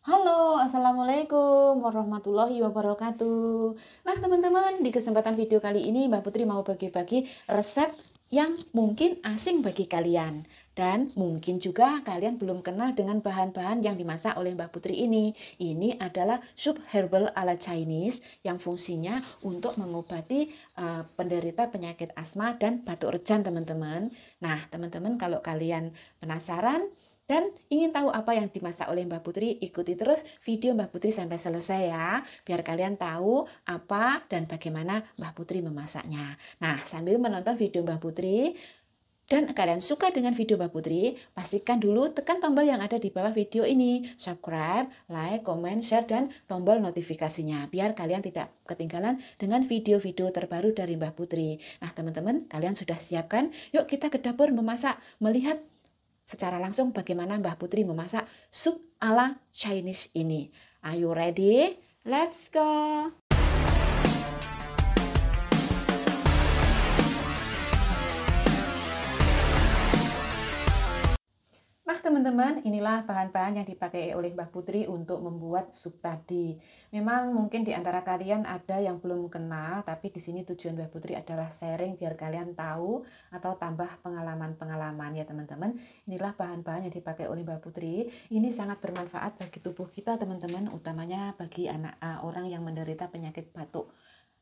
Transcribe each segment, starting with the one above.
Halo, Assalamualaikum warahmatullahi wabarakatuh Nah teman-teman, di kesempatan video kali ini Mbak Putri mau bagi-bagi resep yang mungkin asing bagi kalian dan mungkin juga kalian belum kenal dengan bahan-bahan yang dimasak oleh Mbak Putri ini. Ini adalah sup herbal ala Chinese yang fungsinya untuk mengobati uh, penderita penyakit asma dan batuk rejan, teman-teman. Nah, teman-teman kalau kalian penasaran, dan ingin tahu apa yang dimasak oleh Mbak Putri? Ikuti terus video Mbak Putri sampai selesai ya, biar kalian tahu apa dan bagaimana Mbak Putri memasaknya. Nah, sambil menonton video Mbak Putri, dan kalian suka dengan video Mbak Putri, pastikan dulu tekan tombol yang ada di bawah video ini. Subscribe, like, comment, share, dan tombol notifikasinya. Biar kalian tidak ketinggalan dengan video-video terbaru dari Mbak Putri. Nah teman-teman, kalian sudah siapkan? Yuk kita ke dapur memasak, melihat secara langsung bagaimana Mbah Putri memasak sup ala Chinese ini. Are you ready? Let's go! Nah teman-teman, inilah bahan-bahan yang dipakai oleh Mbak Putri untuk membuat sup tadi. Memang mungkin di antara kalian ada yang belum kenal, tapi di sini tujuan Mbak Putri adalah sharing biar kalian tahu atau tambah pengalaman-pengalaman ya teman-teman. Inilah bahan-bahan yang dipakai oleh Mbak Putri. Ini sangat bermanfaat bagi tubuh kita teman-teman, utamanya bagi anak eh, orang yang menderita penyakit batuk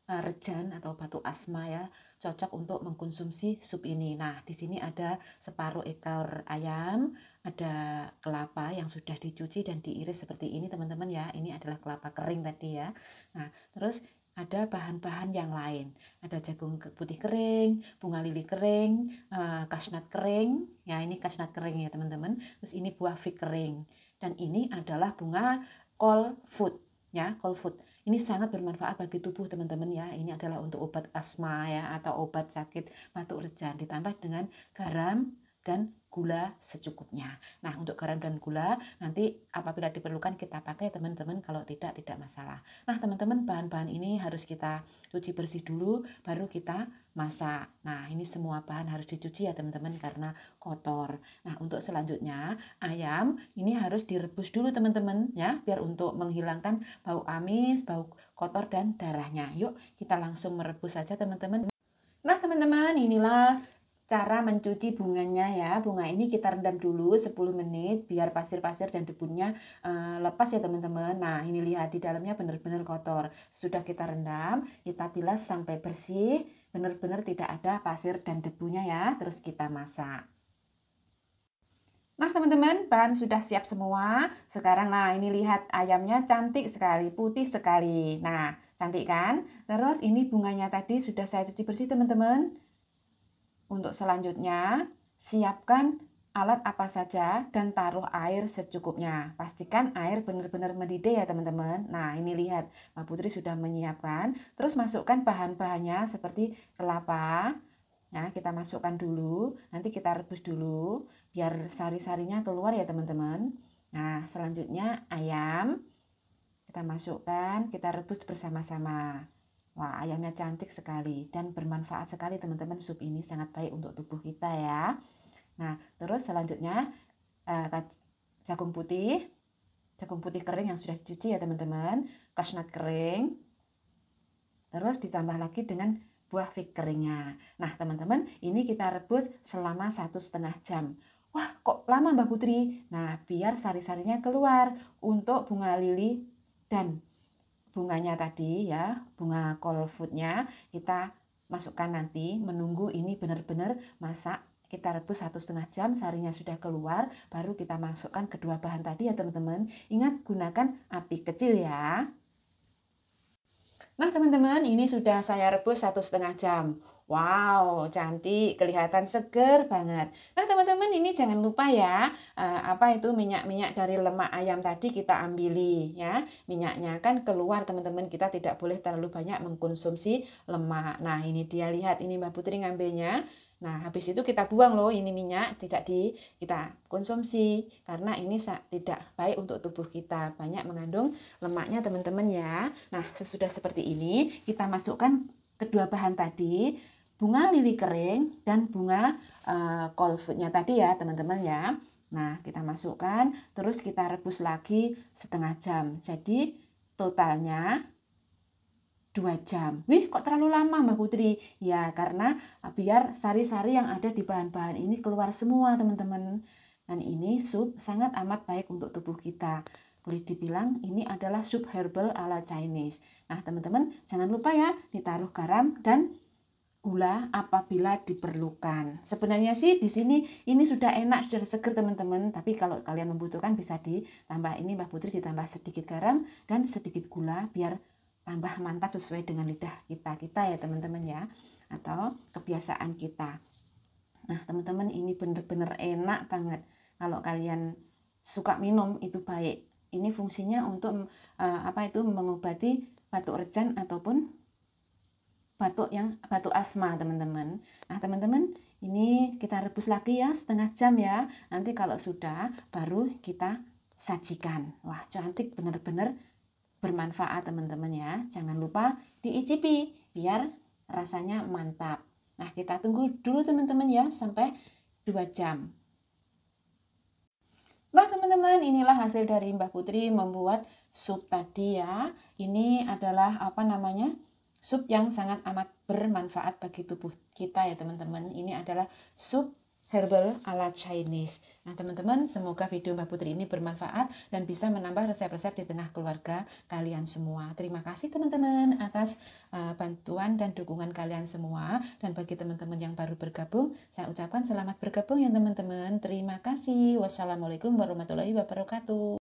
eh, rejan atau batu asma ya cocok untuk mengkonsumsi sup ini. Nah, di sini ada separuh ekor ayam, ada kelapa yang sudah dicuci dan diiris seperti ini teman-teman ya. Ini adalah kelapa kering tadi ya. Nah, terus ada bahan-bahan yang lain. Ada jagung putih kering, bunga lili kering, eh, kasnat kering. Ya, ini kasnat kering ya, teman-teman. Terus ini buah fig kering. Dan ini adalah bunga kol food ya, kol food. Ini sangat bermanfaat bagi tubuh teman-teman ya. Ini adalah untuk obat asma ya atau obat sakit batuk rejan ditambah dengan garam, dan gula secukupnya. Nah, untuk garam dan gula nanti apabila diperlukan kita pakai teman-teman, kalau tidak tidak masalah. Nah, teman-teman, bahan-bahan ini harus kita cuci bersih dulu baru kita masak. Nah, ini semua bahan harus dicuci ya teman-teman karena kotor. Nah, untuk selanjutnya ayam ini harus direbus dulu teman-teman ya biar untuk menghilangkan bau amis, bau kotor dan darahnya. Yuk, kita langsung merebus saja teman-teman. Nah, teman-teman, inilah cara mencuci bunganya ya. Bunga ini kita rendam dulu 10 menit biar pasir-pasir dan debunya uh, lepas ya teman-teman. Nah, ini lihat di dalamnya benar-benar kotor. Sudah kita rendam, kita bilas sampai bersih, benar-benar tidak ada pasir dan debunya ya. Terus kita masak. Nah teman-teman bahan sudah siap semua Sekarang nah ini lihat ayamnya cantik sekali putih sekali Nah cantik kan Terus ini bunganya tadi sudah saya cuci bersih teman-teman untuk selanjutnya, siapkan alat apa saja dan taruh air secukupnya. Pastikan air benar-benar mendidih ya teman-teman. Nah ini lihat, Mbak Putri sudah menyiapkan. Terus masukkan bahan-bahannya seperti kelapa. Nah kita masukkan dulu, nanti kita rebus dulu biar sari-sarinya keluar ya teman-teman. Nah selanjutnya ayam kita masukkan, kita rebus bersama-sama. Wah, ayamnya cantik sekali dan bermanfaat sekali teman-teman. Sup ini sangat baik untuk tubuh kita ya. Nah, terus selanjutnya eh, jagung putih, jagung putih kering yang sudah dicuci ya teman-teman, kasnat kering, terus ditambah lagi dengan buah fig keringnya. Nah teman-teman, ini kita rebus selama satu setengah jam. Wah kok lama Mbak Putri? Nah biar sari-sarinya keluar untuk bunga lili dan bunganya tadi ya, bunga foodnya kita masukkan nanti, menunggu ini benar-benar masak kita rebus satu setengah jam, sarinya sudah keluar, baru kita masukkan kedua bahan tadi ya teman-teman. Ingat gunakan api kecil ya. Nah teman-teman, ini sudah saya rebus satu setengah jam. Wow, cantik, kelihatan seger banget. Nah, teman-teman ini jangan lupa ya, eh, apa itu minyak-minyak dari lemak ayam tadi kita ambili ya. Minyaknya kan keluar teman-teman, kita tidak boleh terlalu banyak mengkonsumsi lemak. Nah, ini dia lihat ini Mbak Putri ngambilnya. Nah, habis itu kita buang loh ini minyak, tidak di kita konsumsi karena ini tidak baik untuk tubuh kita. Banyak mengandung lemaknya teman-teman ya. Nah, sesudah seperti ini kita masukkan kedua bahan tadi bunga lili kering dan bunga uh, tadi ya teman-teman ya. Nah kita masukkan terus kita rebus lagi setengah jam. Jadi totalnya 2 jam. Wih kok terlalu lama Mbak Putri? Ya karena eh, biar sari-sari yang ada di bahan-bahan ini keluar semua teman-teman. Dan ini sup sangat amat baik untuk tubuh kita. Boleh dibilang ini adalah sup herbal ala Chinese. Nah teman-teman jangan lupa ya ditaruh garam dan gula apabila diperlukan. Sebenarnya sih di sini ini sudah enak, sudah seger teman-teman, tapi kalau kalian membutuhkan bisa ditambah ini Mbak Putri ditambah sedikit garam dan sedikit gula biar tambah mantap sesuai dengan lidah kita kita ya teman-teman ya atau kebiasaan kita. Nah, teman-teman ini benar-benar enak banget. Kalau kalian suka minum itu baik. Ini fungsinya untuk eh, apa itu mengobati batuk rejan ataupun batuk yang batuk asma teman-teman. Nah teman-teman ini kita rebus lagi ya setengah jam ya. Nanti kalau sudah baru kita sajikan. Wah cantik benar-benar bermanfaat teman-teman ya. Jangan lupa diicipi biar rasanya mantap. Nah kita tunggu dulu teman-teman ya sampai 2 jam. Wah teman-teman inilah hasil dari Mbak Putri membuat sup tadi ya. Ini adalah apa namanya? Sup yang sangat amat bermanfaat bagi tubuh kita ya teman-teman. Ini adalah sup herbal ala Chinese. Nah teman-teman, semoga video Mbak Putri ini bermanfaat dan bisa menambah resep-resep di tengah keluarga kalian semua. Terima kasih teman-teman atas uh, bantuan dan dukungan kalian semua. Dan bagi teman-teman yang baru bergabung, saya ucapkan selamat bergabung ya teman-teman. Terima kasih. Wassalamualaikum warahmatullahi wabarakatuh.